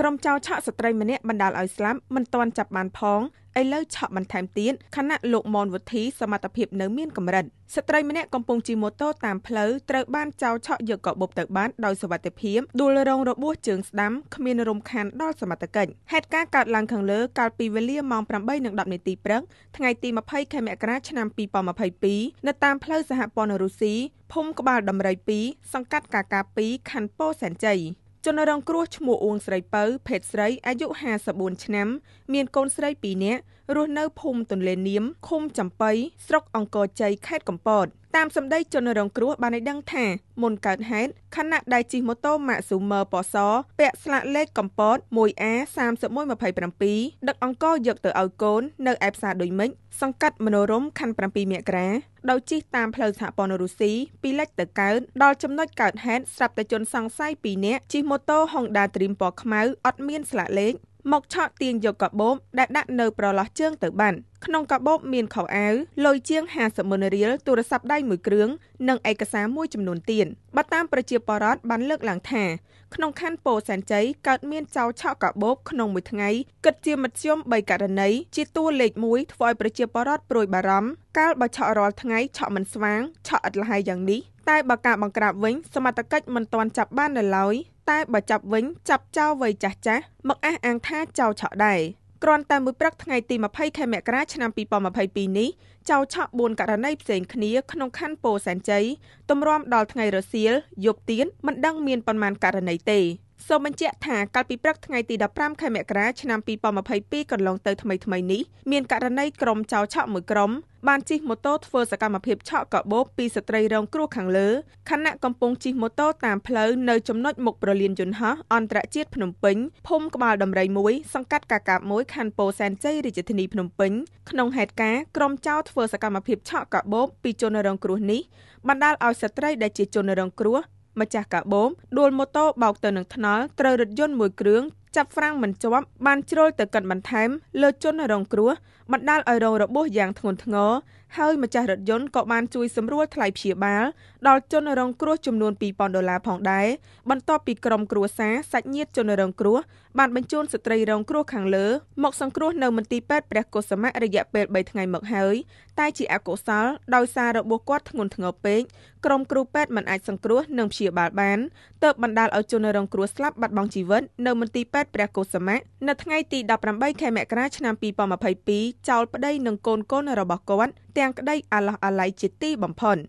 ក្រុមចៅឆាកស្ត្រីម្នាក់បណ្ដាលឲ្យស្លាប់មិនទាន់ចាប់បានផងឥឡូវឆក់បន្ថែមទៀតខណៈលោកមនវុធីសមត្ថភាពនៅមានកម្រិតស្ត្រីម្នាក់កំពុងជិះម៉ូតូតាមផ្លូវត្រូវបានចោរឆក់យកកបបទៅបានដោយសុវត្ថិភាពដួលរងរបួសជើងស្ដាំគ្មានរំខានដល់សមត្ថកិច្ចហេតុការណ៍កើតឡើងខាងលើកាលពីវេលាម៉ោង8:10នាទីព្រឹកថ្ងៃទី20ខែមករាឆ្នាំ2022នៅតាមផ្លូវសហព័ន្ធរុស្ស៊ីភូមិក្បាលដំរី2សង្កាត់កាកា2ខណ្ឌពោធិ៍សែនជ័យជនរងគ្រោះឈ្មោះអួងស្រីពៅភេទស្រីអាយុ54ឆ្នាំ មានកូនស្រី2នាក់រស់នៅភូមិទន្លេនាមឃុំចំបៃស្រុកអង្គរជ័យខេត្តកំពតតាមសម្ដីជនរងគ្រោះបានឲ្យដឹងថាមុនកើតហេតុខណៈដែលជិះម៉ូតូ Matsumer ពណ៌សពាក់ស្លាកលេខកំពត 1A3127 ដឹកអង្គរយកទៅឲ្យកូននៅឯផ្សារដូចមិញសង្កាត់មនោរមខណ្ឌ7មករាដោយជិះតាមផ្លូវសហព័ន្ធរុស្ស៊ីពីលិចទៅកើតដល់ចំណុចកើតហេតុស្រាប់តែជនសង្ស័យ2នាក់ជិះម៉ូតូ Honda Dream ពណ៌ខ្មៅអត់មានស្លាកលេខមកឆក់ទាញយកកាបូបដែលដាក់នៅប្រឡោះជើងទៅបានក្នុងកាបូបមានខោអាវលុយជាង50ម៉ឺនរៀលទូរស័ព្ទដៃមួយគ្រឿងនិងឯកសារមួយចំនួនទៀតបើតាមប្រជាពលរដ្ឋបានលើកឡើងថា ក្នុងខណ្ឌពោធិ៍សែនជ័យកើតមានចោរឆក់កាបូបក្នុងមួយថ្ងៃគិតជាមធ្យម3ករណីជាតួលេខមួយធ្វើឲ្យប្រជាពលរដ្ឋព្រួយបារម្ភកាលបើឆក់រាល់ថ្ងៃឆក់មិនស្វាងឆក់ឥតលហើយយ៉ាងនេះតែបើការបង្ក្រាបវិញសមត្ថកិច្ចមិនទាន់ចាប់បាននៅឡើយតែបើចាប់វិញចាប់ចោរវ័យចាស់ចាស់មកអះអាងថាចោរឆក់ដែរគ្រាន់តែមួយព្រឹកថ្ងៃទី20ខែមករាឆ្នាំ2022នេះចៅឆក់4ករណីផ្សេងគ្នាក្នុងខណ្ឌពោធិ៍សែនជ័យទម្រាំដល់ថ្ងៃរសៀលយប់ទៀតមិនដឹងមានប៉ុន្មានករណីទេសូមបញ្ជាក់ថាកាលពីព្រឹកថ្ងៃទី15ខែមករាឆ្នាំ2022កន្លងទៅថ្មីៗនេះមានករណីក្រុមចោរឆក់មួយក្រុម បានជិះម៉ូតូធ្វើសកម្មភាពឆក់កាបូបពីស្ត្រីរងគ្រោះខាងលើខណៈកំពុងជិះម៉ូតូតាមផ្លូវនៅចំណុចមុខប្រលានយន្តហោះអន្តរជាតិភ្នំពេញភូមិក្បាលដំរីមួយសង្កាត់កាកាបមួយខណ្ឌពោធិ៍សែនជ័យរាជធានីភ្នំពេញក្នុងហេតុការណ៍ក្រុមចោរធ្វើសកម្មភាពឆក់កាបូបពីជនរងគ្រោះនេះបណ្ដាលឲ្យស្ត្រីដែលជាជនរងគ្រោះម្ចាស់កាបូបដួលម៉ូតូ បោកទៅនឹងថ្នល់ត្រូវរថយន្តមួយគ្រឿងចាប់ហ្វ្រាំងមិនជាប់បានជ្រុលទៅកិនបន្ថែមលើជនរងគ្រោះបណ្ដាលឲ្យរងរបួសយ៉ាងធ្ងន់ធ្ងរហើយម្ចាស់រថយន្តក៏បានជួយសម្រួលថ្លៃព្យាបាល ដល់ជនរង គ្រោះចំនួន2000ដុល្លារផងដែរបន្ទាប់ពីក្រុមគ្រួសារសាច់ញាតិជនរងគ្រោះបានបញ្ជូនស្ត្រីរងគ្រោះខាងលើមកសង្គ្រោះនៅមន្ទីរពេទ្យព្រះកុសុមៈរយៈពេល3ថ្ងៃមកហើយតែជាអកុសលដោយសាររបួសគាត់ធ្ងន់ធ្ងរពេកក្រុមគ្រូពេទ្យមិនអាចសង្គ្រោះនិងព្យាបាលបានទើបបណ្ដាលឲ្យជនរងគ្រោះស្លាប់បាត់បង់ជីវិតនៅមន្ទីរពេទ្យពេទ្យព្រះកុសមៈនៅថ្ងៃទី18ខែមករាឆ្នាំ2022ចោលប្តីនិងកូនកូន របស់គាត់ទាំងក្តីអាឡោះអាល័យជាទីបំផុត។